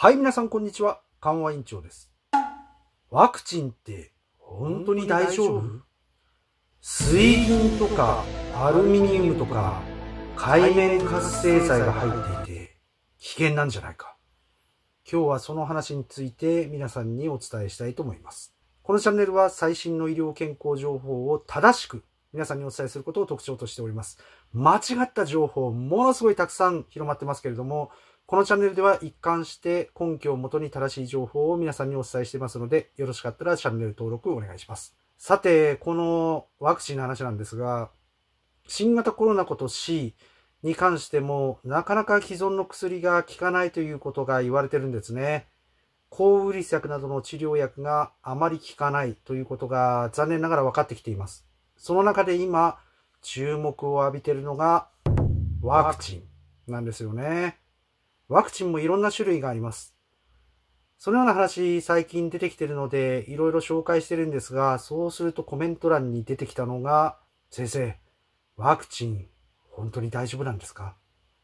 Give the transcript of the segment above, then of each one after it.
はい、皆さんこんにちは。緩和委員長です。ワクチンって本当に大丈夫水銀とかアルミニウムとか海面活性剤が入っていて危険なんじゃないか。今日はその話について皆さんにお伝えしたいと思います。このチャンネルは最新の医療健康情報を正しく皆さんにお伝えすることを特徴としております。間違った情報ものすごいたくさん広まってますけれども、このチャンネルでは一貫して根拠をもとに正しい情報を皆さんにお伝えしていますので、よろしかったらチャンネル登録お願いします。さて、このワクチンの話なんですが、新型コロナこと C に関しても、なかなか既存の薬が効かないということが言われてるんですね。抗ウイルス薬などの治療薬があまり効かないということが残念ながら分かってきています。その中で今、注目を浴びているのがワクチンなんですよね。ワクチンもいろんな種類があります。そのような話、最近出てきてるので、いろいろ紹介してるんですが、そうするとコメント欄に出てきたのが、先生、ワクチン、本当に大丈夫なんですか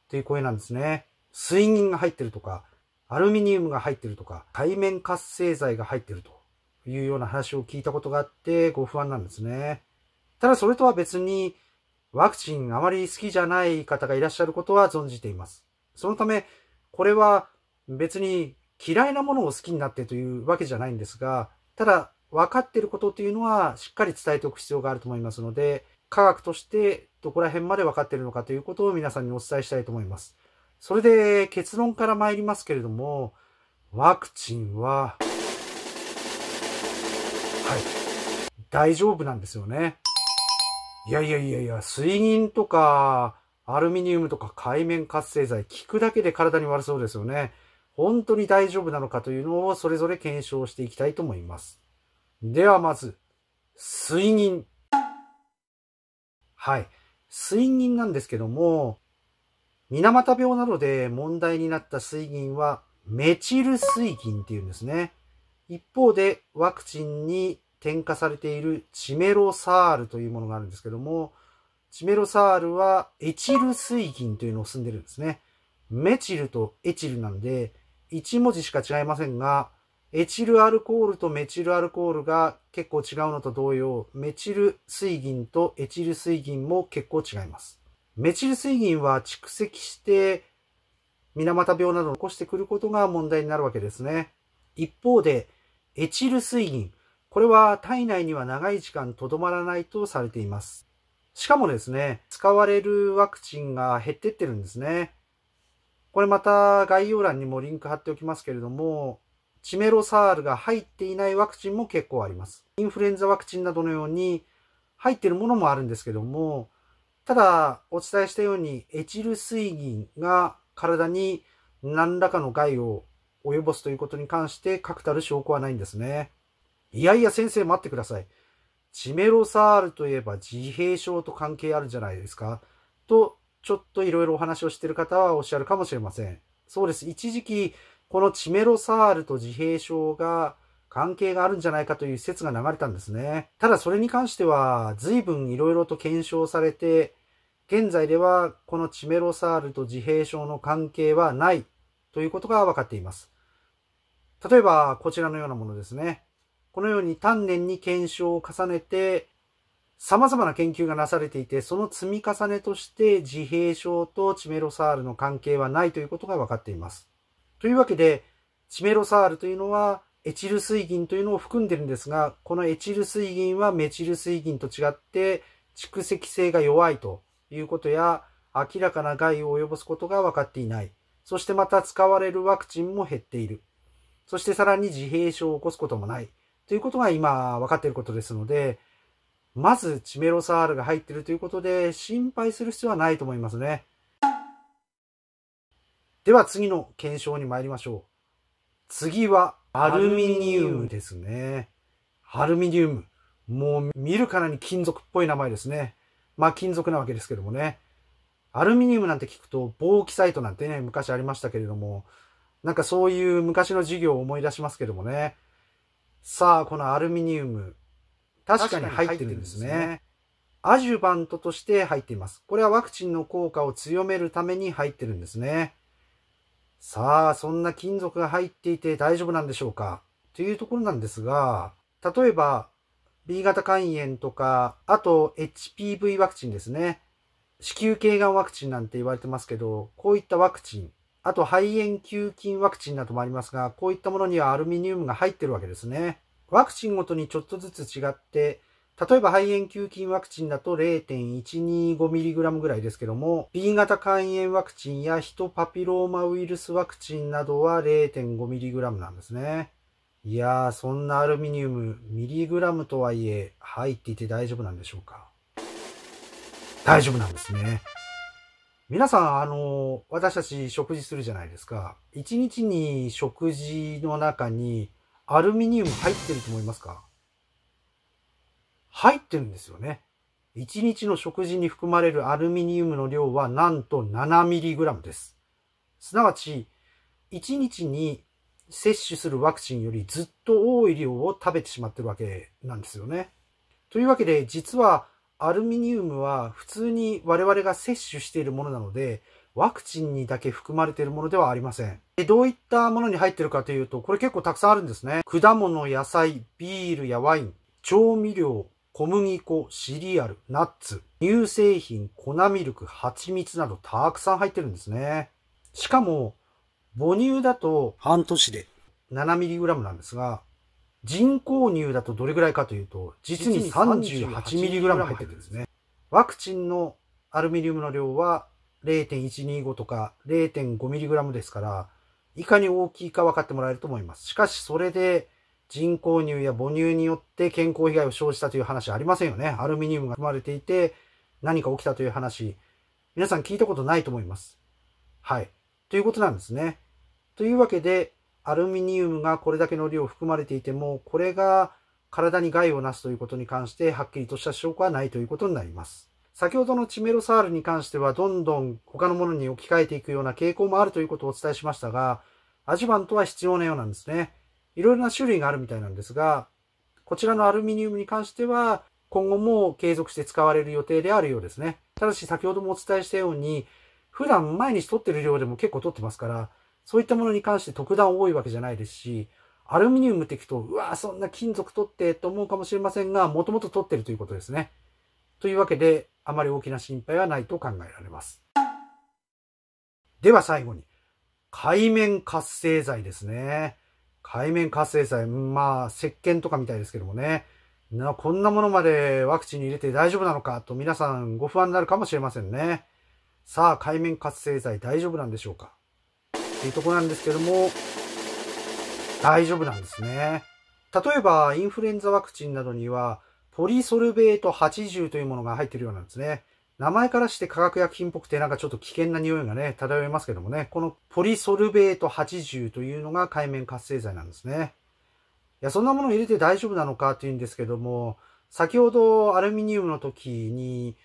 っていう声なんですね。水銀が入ってるとか、アルミニウムが入ってるとか、海面活性剤が入ってるというような話を聞いたことがあって、ご不安なんですね。ただそれとは別に、ワクチンあまり好きじゃない方がいらっしゃることは存じています。そのため、これは別に嫌いなものを好きになってというわけじゃないんですが、ただ分かっていることというのはしっかり伝えておく必要があると思いますので、科学としてどこら辺まで分かっているのかということを皆さんにお伝えしたいと思います。それで結論から参りますけれども、ワクチンは、はい、大丈夫なんですよね。いやいやいやいや、水銀とか、アルミニウムとか海面活性剤、効くだけで体に悪そうですよね。本当に大丈夫なのかというのをそれぞれ検証していきたいと思います。ではまず、水銀。はい。水銀なんですけども、水俣病などで問題になった水銀は、メチル水銀っていうんですね。一方で、ワクチンに添加されているチメロサールというものがあるんですけども、チメロサールはエチル水銀というのを住んでるんですね。メチルとエチルなんで、1文字しか違いませんが、エチルアルコールとメチルアルコールが結構違うのと同様、メチル水銀とエチル水銀も結構違います。メチル水銀は蓄積して水俣病などを起こしてくることが問題になるわけですね。一方で、エチル水銀、これは体内には長い時間とどまらないとされています。しかもですね、使われるワクチンが減ってってるんですね。これまた概要欄にもリンク貼っておきますけれども、チメロサールが入っていないワクチンも結構あります。インフルエンザワクチンなどのように入ってるものもあるんですけども、ただお伝えしたようにエチル水銀が体に何らかの害を及ぼすということに関して確たる証拠はないんですね。いやいや先生待ってください。ジメロサールといえば自閉症と関係あるんじゃないですかと、ちょっといろいろお話をしている方はおっしゃるかもしれません。そうです。一時期、このチメロサールと自閉症が関係があるんじゃないかという説が流れたんですね。ただそれに関しては、随分いろいろと検証されて、現在ではこのチメロサールと自閉症の関係はないということが分かっています。例えば、こちらのようなものですね。このように丹念に検証を重ねて、様々な研究がなされていて、その積み重ねとして自閉症とチメロサールの関係はないということが分かっています。というわけで、チメロサールというのはエチル水銀というのを含んでるんですが、このエチル水銀はメチル水銀と違って蓄積性が弱いということや、明らかな害を及ぼすことが分かっていない。そしてまた使われるワクチンも減っている。そしてさらに自閉症を起こすこともない。ということが今分かっていることですので、まずチメロサールが入っているということで、心配する必要はないと思いますね。では次の検証に参りましょう。次はアルミニウムですね。アルミニウム。もう見るからに金属っぽい名前ですね。まあ金属なわけですけどもね。アルミニウムなんて聞くと、防気サイトなんてね、昔ありましたけれども、なんかそういう昔の授業を思い出しますけどもね。さあ、このアルミニウム、確かに入ってるんですね。すねアジュバントとして入っています。これはワクチンの効果を強めるために入ってるんですね。さあ、そんな金属が入っていて大丈夫なんでしょうかというところなんですが、例えば B 型肝炎とか、あと HPV ワクチンですね。子宮頸がんワクチンなんて言われてますけど、こういったワクチン、あと肺炎球菌ワクチンなどもありますが、こういったものにはアルミニウムが入ってるわけですね。ワクチンごとにちょっとずつ違って、例えば肺炎球菌ワクチンだと 0.125mg ぐらいですけども、B 型肝炎ワクチンやヒトパピローマウイルスワクチンなどは 0.5mg なんですね。いやー、そんなアルミニウム、ミリグラムとはいえ、入っていて大丈夫なんでしょうか大丈夫なんですね。皆さん、あの、私たち食事するじゃないですか。一日に食事の中にアルミニウム入ってると思いますか入ってるんですよね。一日の食事に含まれるアルミニウムの量はなんと 7mg です。すなわち、一日に接種するワクチンよりずっと多い量を食べてしまってるわけなんですよね。というわけで、実はアルミニウムは普通に我々が摂取しているものなので、ワクチンにだけ含まれているものではありません。でどういったものに入ってるかというと、これ結構たくさんあるんですね。果物、野菜、ビールやワイン、調味料、小麦粉、シリアル、ナッツ、乳製品、粉ミルク、蜂蜜などたくさん入ってるんですね。しかも、母乳だと半年で 7mg なんですが、人工乳だとどれぐらいかというと、実に 38mg 入ってるんですね。ワクチンのアルミニウムの量は0.125とか 0.5mg ですから、いかに大きいか分かってもらえると思います。しかし、それで人工乳や母乳によって健康被害を生じたという話ありませんよね。アルミニウムが含まれていて、何か起きたという話、皆さん聞いたことないと思います。はい。ということなんですね。というわけで、アルミニウムがこれだけの量含まれていても、これが体に害をなすということに関して、はっきりとした証拠はないということになります。先ほどのチメロサールに関しては、どんどん他のものに置き換えていくような傾向もあるということをお伝えしましたが、アジバントは必要なようなんですね。いろいろな種類があるみたいなんですが、こちらのアルミニウムに関しては、今後も継続して使われる予定であるようですね。ただし先ほどもお伝えしたように、普段毎日取ってる量でも結構取ってますから、そういったものに関して特段多いわけじゃないですし、アルミニウムって聞くと、うわそんな金属取ってと思うかもしれませんが、もともと取ってるということですね。というわけで、あまり大きな心配はないと考えられます。では最後に、海面活性剤ですね。海面活性剤、まあ、石鹸とかみたいですけどもね。なこんなものまでワクチンに入れて大丈夫なのかと皆さんご不安になるかもしれませんね。さあ、海面活性剤大丈夫なんでしょうかていうとこなんですけども、大丈夫なんですね。例えば、インフルエンザワクチンなどには、ポリソルベート80というものが入ってるようなんですね。名前からして化学薬品っぽくてなんかちょっと危険な匂いがね、漂いますけどもね、このポリソルベート80というのが界面活性剤なんですね。いや、そんなものを入れて大丈夫なのかっていうんですけども、先ほどアルミニウムの時に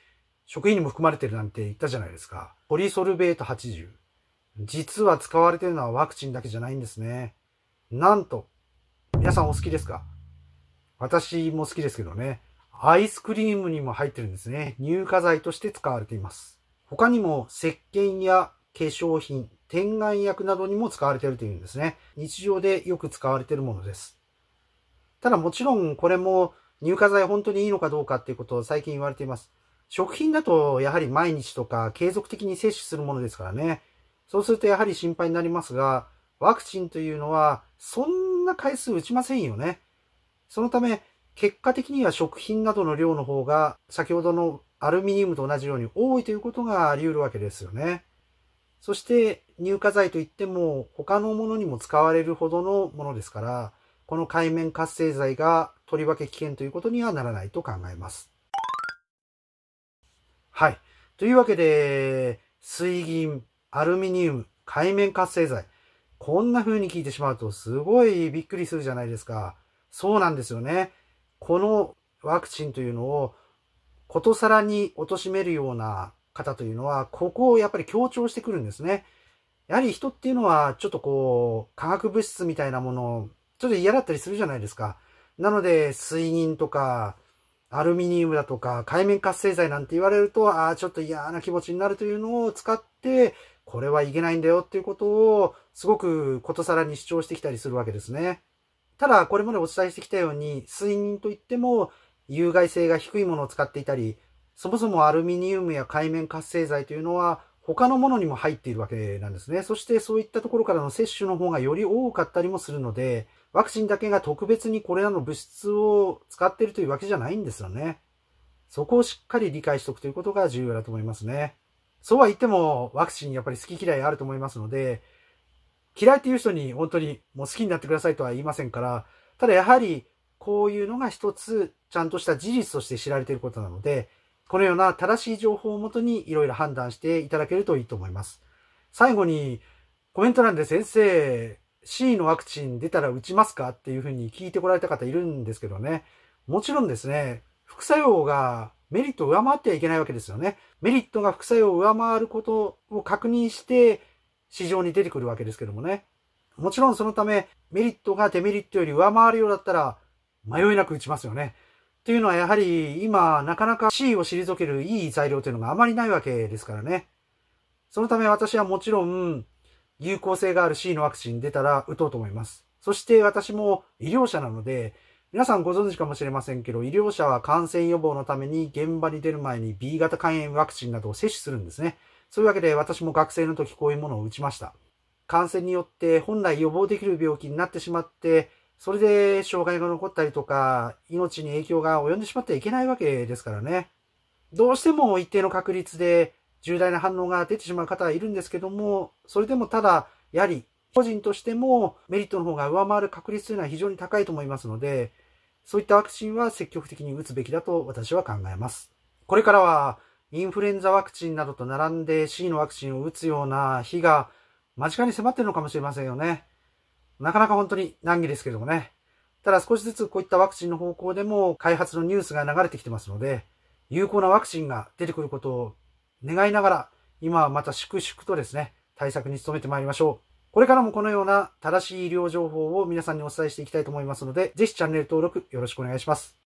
食品にも含まれてるなんて言ったじゃないですか。ポリソルベート80。実は使われてるのはワクチンだけじゃないんですね。なんと、皆さんお好きですか私も好きですけどね。アイスクリームにも入ってるんですね。乳化剤として使われています。他にも石鹸や化粧品、点眼薬などにも使われているというんですね。日常でよく使われているものです。ただもちろんこれも乳化剤本当にいいのかどうかっていうことを最近言われています。食品だとやはり毎日とか継続的に摂取するものですからね。そうするとやはり心配になりますが、ワクチンというのはそんな回数打ちませんよね。そのため、結果的には食品などの量の方が先ほどのアルミニウムと同じように多いということがあり得るわけですよね。そして乳化剤といっても他のものにも使われるほどのものですから、この海面活性剤がとりわけ危険ということにはならないと考えます。はい。というわけで、水銀、アルミニウム、海面活性剤。こんな風に聞いてしまうとすごいびっくりするじゃないですか。そうなんですよね。このワクチンというのをことさらに貶めるような方というのは、ここをやっぱり強調してくるんですね。やはり人っていうのは、ちょっとこう、化学物質みたいなもの、をちょっと嫌だったりするじゃないですか。なので、水銀とか、アルミニウムだとか、海面活性剤なんて言われると、ああ、ちょっと嫌な気持ちになるというのを使って、これはいけないんだよっていうことを、すごくことさらに主張してきたりするわけですね。ただ、これまでお伝えしてきたように、睡眠といっても、有害性が低いものを使っていたり、そもそもアルミニウムや海面活性剤というのは、他のものにも入っているわけなんですね。そしてそういったところからの摂取の方がより多かったりもするので、ワクチンだけが特別にこれらの物質を使っているというわけじゃないんですよね。そこをしっかり理解しておくということが重要だと思いますね。そうは言ってもワクチンやっぱり好き嫌いあると思いますので、嫌いっていう人に本当にもう好きになってくださいとは言いませんから、ただやはりこういうのが一つちゃんとした事実として知られていることなので、このような正しい情報をもとにいろいろ判断していただけるといいと思います。最後にコメント欄で先生、C のワクチン出たら打ちますかっていうふうに聞いてこられた方いるんですけどね。もちろんですね、副作用がメリットを上回ってはいけないわけですよね。メリットが副作用を上回ることを確認して市場に出てくるわけですけどもね。もちろんそのためメリットがデメリットより上回るようだったら迷いなく打ちますよね。というのはやはり今なかなか C を退けるいい材料というのがあまりないわけですからね。そのため私はもちろん有効性がある C のワクチン出たら打とうと思います。そして私も医療者なので皆さんご存知かもしれませんけど、医療者は感染予防のために現場に出る前に B 型肝炎ワクチンなどを接種するんですね。そういうわけで私も学生の時こういうものを打ちました。感染によって本来予防できる病気になってしまって、それで障害が残ったりとか、命に影響が及んでしまってはいけないわけですからね。どうしても一定の確率で重大な反応が出てしまう方はいるんですけども、それでもただ、やはり個人としてもメリットの方が上回る確率というのは非常に高いと思いますので、そういったワクチンは積極的に打つべきだと私は考えます。これからはインフルエンザワクチンなどと並んで C のワクチンを打つような日が間近に迫っているのかもしれませんよね。なかなか本当に難儀ですけどもね。ただ少しずつこういったワクチンの方向でも開発のニュースが流れてきてますので、有効なワクチンが出てくることを願いながら、今はまた粛々とですね、対策に努めてまいりましょう。これからもこのような正しい医療情報を皆さんにお伝えしていきたいと思いますので、ぜひチャンネル登録よろしくお願いします。